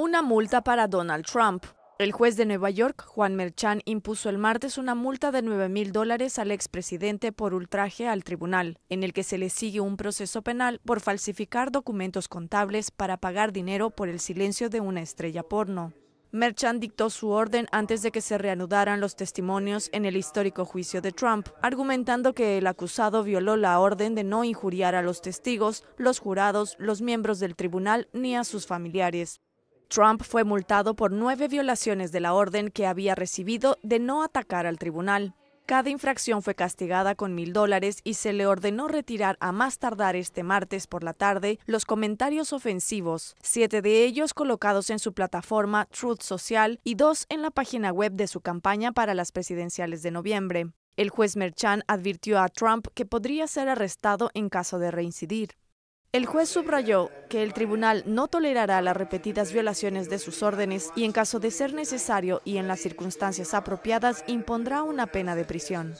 una multa para Donald Trump. El juez de Nueva York, Juan Merchan, impuso el martes una multa de 9 mil dólares al expresidente por ultraje al tribunal, en el que se le sigue un proceso penal por falsificar documentos contables para pagar dinero por el silencio de una estrella porno. Merchan dictó su orden antes de que se reanudaran los testimonios en el histórico juicio de Trump, argumentando que el acusado violó la orden de no injuriar a los testigos, los jurados, los miembros del tribunal ni a sus familiares. Trump fue multado por nueve violaciones de la orden que había recibido de no atacar al tribunal. Cada infracción fue castigada con mil dólares y se le ordenó retirar a más tardar este martes por la tarde los comentarios ofensivos, siete de ellos colocados en su plataforma Truth Social y dos en la página web de su campaña para las presidenciales de noviembre. El juez Merchan advirtió a Trump que podría ser arrestado en caso de reincidir. El juez subrayó que el tribunal no tolerará las repetidas violaciones de sus órdenes y en caso de ser necesario y en las circunstancias apropiadas impondrá una pena de prisión.